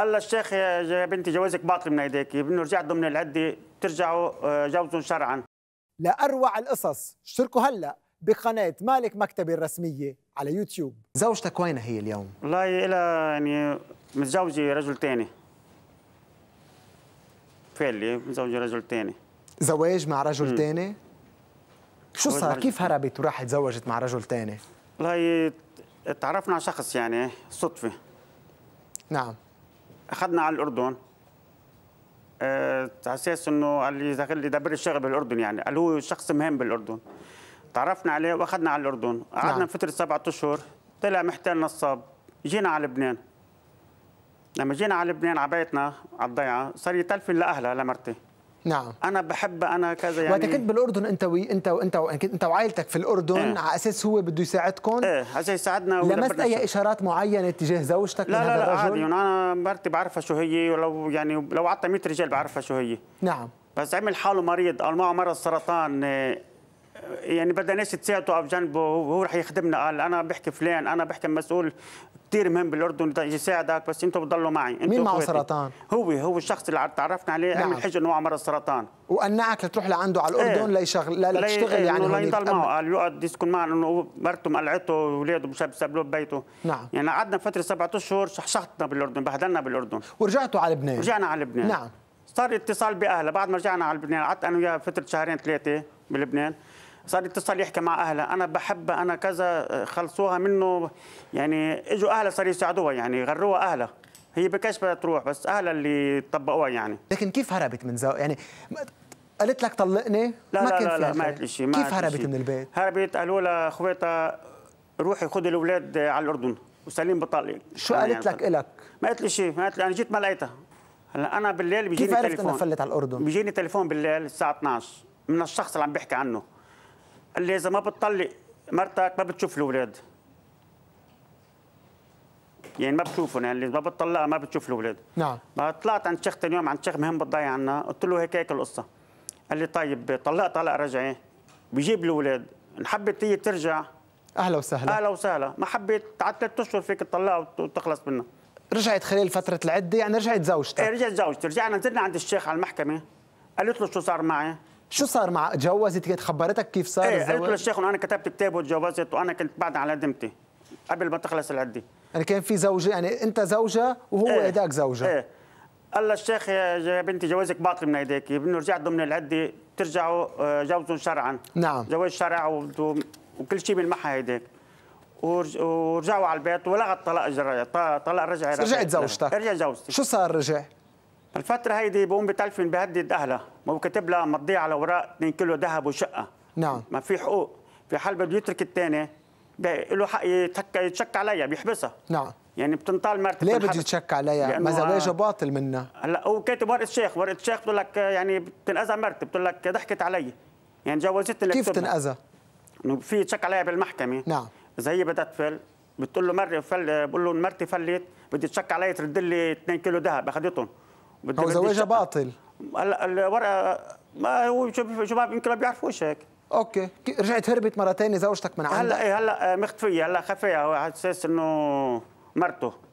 الله الشيخ يا بنتي جوازك باطل من ايديك رجعت ضمن العده ترجعوا آه، جوزهم شرعا لاروع القصص اشتركوا هلا بقناه مالك مكتبي الرسميه على يوتيوب زوجتك وين هي اليوم والله لها يعني متزوجه رجل ثاني فيلي متزوجه رجل ثاني زواج مع رجل ثاني شو صار كيف هربت وراحت تزوجت مع رجل ثاني والله تعرفنا على شخص يعني صدفه نعم اخذنا على الاردن على آه، اساس انه قال لي دخل لي دبر الشغل بالاردن يعني قال هو شخص مهم بالاردن تعرفنا عليه واخذنا على الاردن قعدنا نعم. فتره سبعة اشهر طلع محتال نصاب جينا على لبنان لما جينا على لبنان على بيتنا على الضيعه صار يتلفن لاهلها لمرتي نعم انا بحب انا كذا يعني وقت كنت بالاردن انت وي انت وانت انت وعائلتك في الاردن ايه؟ على اساس هو بده يساعدكم ايه عشان يساعدنا لمست اي اشارات معينه تجاه زوجتك لا لا لا الرجل؟ عادي انا مرتي بعرفها شو هي ولو يعني لو عطى 100 رجال بعرفها شو هي نعم بس عمل حاله مريض قال معه مرض سرطان إيه، يعني بدناش تساعده او جنبه هو رح يخدمنا قال انا بحكي فلان انا بحكي مسؤول كثير مهم بالاردن يساعدك بس انتم بتضلوا معي أنت مين معه سرطان؟ هو هو الشخص اللي تعرفنا عليه نعم. اهم حاجه انه هو مرض السرطان وقنعك لتروح لعنده على الاردن ايه. لا لتشتغل يعني لا يضل معه قال يقعد يسكن معه انه مرته مقلعته واولاده مش بسبلوه ببيته نعم يعني قعدنا فتره سبعة اشهر شحشحتنا بالاردن بهدلنا بالاردن ورجعتوا على لبنان رجعنا على لبنان نعم صار اتصال باهلها بعد ما رجعنا على لبنان قعدت انا وياه فتره شهرين ثلاثه بلبنان صار يتصل يحكي مع اهلها انا بحبها انا كذا خلصوها منه يعني اجوا اهلها صاروا يساعدوها يعني غروها اهلها هي بكش بدها تروح بس اهلها اللي طبقوها يعني لكن كيف هربت من زو يعني قالت لك طلقني لا ما لا, لا, لا ما قالت شيء كيف هربت من البيت هربت قالوا لها اخواتها روحي خذي الاولاد على الاردن وسليم بطلقك شو يعني قالت يعني لك الك ما قالت لي شيء ما قالت لي انا جيت ما لقيتها هلا انا بالليل بيجيني كيف عرفت انها فلت على الاردن بيجيني تليفون بالليل الساعه 12 من الشخص اللي عم بيحكي عنه اللي اذا ما بتطلق مرتك ما بتشوف الاولاد يعني ما بتشوفهم يعني اللي ما بتطلقها ما بتشوف الاولاد نعم طلعت عند شيخ اليوم عند شيخ مهم بالضيعه عنا قلت له هيك هيك القصه قال لي طيب طلقت طلق رجعي بجيب الاولاد ان حبت هي ترجع اهلا وسهلا اهلا وسهلا ما حبيت قعدت ثلاث اشهر فيك تطلقها وتخلص منها رجعت خلال فتره العده يعني رجعت زوجتك ايه رجعت زوجتي رجعنا نزلنا عند الشيخ على المحكمه قالت له شو صار معي شو صار مع تجوزت خبرتك كيف صار ايه قلت للشيخ انه انا كتبت كتاب وتجوزت وانا كنت بعد على ذمتي قبل ما تخلص العده يعني كان في زوجه يعني انت زوجه وهو ايه ايه زوجه ايه قال الشيخ يا بنتي جوازك باطل من ايديك انه رجعت ضمن العده ترجعوا آه، جوزوا شرعا نعم جواز شرع وكل شيء بالمحى هيداك ورجعوا على البيت ولغى الطلاق الجرايه طلاق رجع رجعت زوجتك رجع زوجتي شو صار رجع؟ الفترة هيدي بقوم بتلفن بهدد أهلها ما كاتب لها مضيع على أوراق 2 كيلو ذهب وشقة نعم ما في حقوق في حال بده يترك الثاني له حق يتشك يتشك عليها بيحبسها نعم يعني بتنطال مرتبه ليه بده يتشك عليها؟ ما زواجه باطل منها هلا هو كاتب ورقه شيخ، ورقه شيخ بتقول لك يعني بتنأذى مرتي بتقول لك ضحكت علي يعني جوزتني كيف تنأذى؟ انه في تشك عليها بالمحكمه نعم اذا هي بدها تفل بتقول له مرتي فل بقول له مرتي فلت بدي تشك علي ترد لي 2 كيلو ذهب اخذتهم هو زواجها باطل الورقه ما هو شباب يمكن ما بيعرفوش هيك اوكي رجعت هربت مره ثانيه زوجتك من عندك هلا ايه هلا آه، مختفيه هلا خفيه على اساس انه مرته